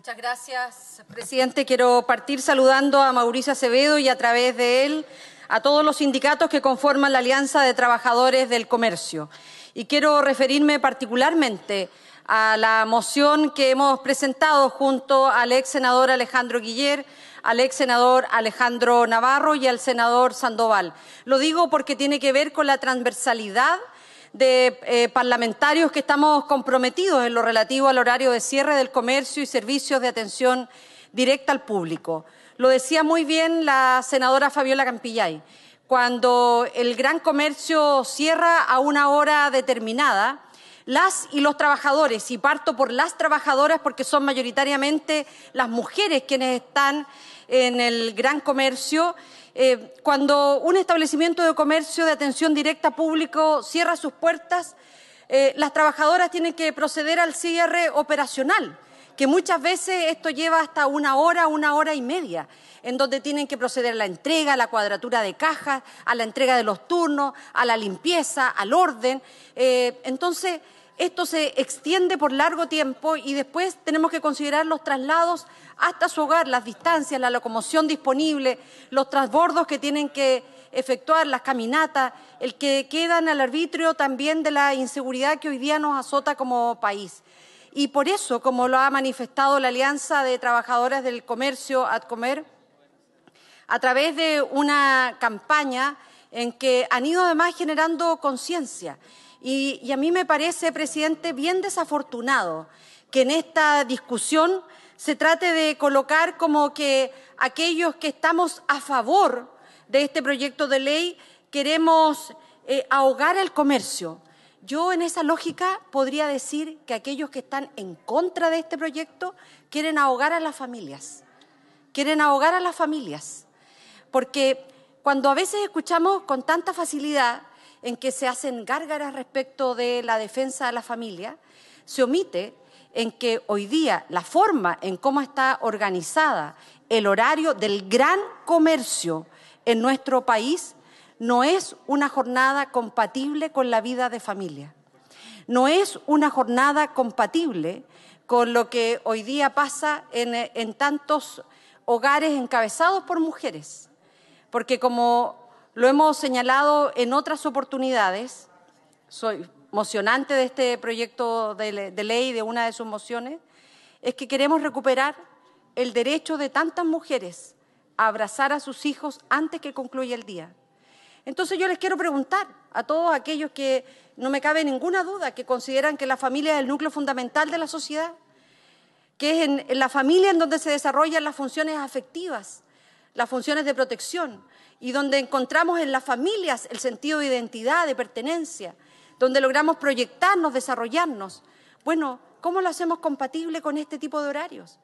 Muchas gracias, presidente. Quiero partir saludando a Mauricio Acevedo y a través de él a todos los sindicatos que conforman la Alianza de Trabajadores del Comercio. Y quiero referirme particularmente a la moción que hemos presentado junto al ex senador Alejandro Guiller, al ex senador Alejandro Navarro y al senador Sandoval. Lo digo porque tiene que ver con la transversalidad de eh, parlamentarios que estamos comprometidos en lo relativo al horario de cierre del comercio y servicios de atención directa al público. Lo decía muy bien la senadora Fabiola Campillay. Cuando el gran comercio cierra a una hora determinada, las y los trabajadores, y parto por las trabajadoras porque son mayoritariamente las mujeres quienes están en el gran comercio, eh, cuando un establecimiento de comercio de atención directa público cierra sus puertas, eh, las trabajadoras tienen que proceder al cierre operacional que muchas veces esto lleva hasta una hora, una hora y media, en donde tienen que proceder a la entrega, a la cuadratura de cajas, a la entrega de los turnos, a la limpieza, al orden. Eh, entonces, esto se extiende por largo tiempo y después tenemos que considerar los traslados hasta su hogar, las distancias, la locomoción disponible, los transbordos que tienen que efectuar, las caminatas, el que quedan al arbitrio también de la inseguridad que hoy día nos azota como país. Y por eso, como lo ha manifestado la Alianza de Trabajadoras del Comercio, ADCOMER, a través de una campaña en que han ido además generando conciencia. Y, a mí me parece, presidente, bien desafortunado que en esta discusión se trate de colocar como que aquellos que estamos a favor de este proyecto de ley queremos eh, ahogar el comercio. Yo en esa lógica podría decir que aquellos que están en contra de este proyecto quieren ahogar a las familias, quieren ahogar a las familias, porque cuando a veces escuchamos con tanta facilidad en que se hacen gárgaras respecto de la defensa de la familia, se omite en que hoy día la forma en cómo está organizada el horario del gran comercio en nuestro país no es una jornada compatible con la vida de familia. No es una jornada compatible con lo que hoy día pasa en, tantos hogares encabezados por mujeres. Porque como lo hemos señalado en otras oportunidades, soy emocionante de este proyecto de, de ley, de una de sus mociones, es que queremos recuperar el derecho de tantas mujeres a abrazar a sus hijos antes que concluya el día. Entonces yo les quiero preguntar a todos aquellos que no me cabe ninguna duda que consideran que la familia es el núcleo fundamental de la sociedad, que es en, la familia en donde se desarrollan las funciones afectivas, las funciones de protección y donde encontramos en las familias el sentido de identidad, de pertenencia, donde logramos proyectarnos, desarrollarnos. Bueno, ¿cómo lo hacemos compatible con este tipo de horarios?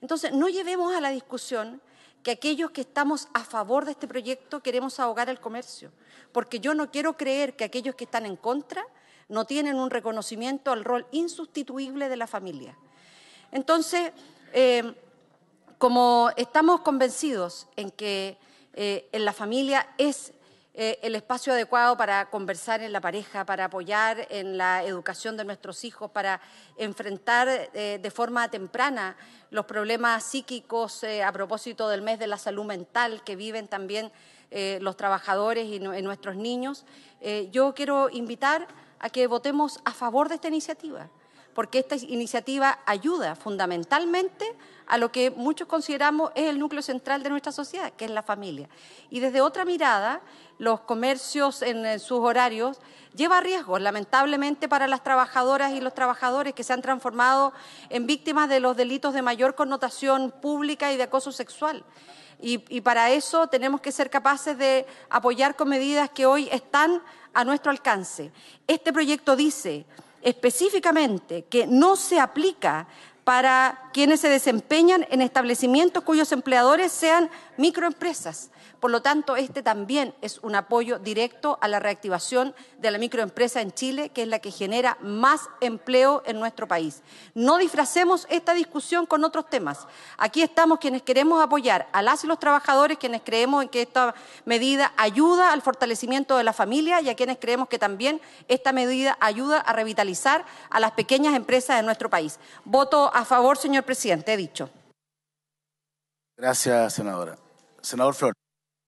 Entonces, no llevemos a la discusión que aquellos que estamos a favor de este proyecto queremos ahogar el comercio, porque yo no quiero creer que aquellos que están en contra no tienen un reconocimiento al rol insustituible de la familia. Entonces, eh, como estamos convencidos en que eh, en la familia es eh, el espacio adecuado para conversar en la pareja, para apoyar en la educación de nuestros hijos, para enfrentar eh, de forma temprana los problemas psíquicos eh, a propósito del mes de la salud mental que viven también los trabajadores y nuestros niños. yo quiero invitar a que votemos a favor de esta iniciativa porque esta iniciativa ayuda fundamentalmente a lo que muchos consideramos es el núcleo central de nuestra sociedad, que es la familia. Y desde otra mirada, los comercios en, sus horarios lleva riesgos, lamentablemente, para las trabajadoras y los trabajadores que se han transformado en víctimas de los delitos de mayor connotación pública y de acoso sexual. Y, y para eso tenemos que ser capaces de apoyar con medidas que hoy están a nuestro alcance. Este proyecto dice específicamente que no se aplica para quienes se desempeñan en establecimientos cuyos empleadores sean microempresas. Por lo tanto, este también es un apoyo directo a la reactivación de la microempresa en Chile, que es la que genera más empleo en nuestro país. No disfracemos esta discusión con otros temas. Aquí estamos quienes queremos apoyar a las y los trabajadores, quienes creemos en que esta medida ayuda al fortalecimiento de la familia y a quienes creemos que también esta medida ayuda a revitalizar a las pequeñas empresas de nuestro país. Voto a favor, señor presidente, he dicho. Gracias, senadora. an Flood.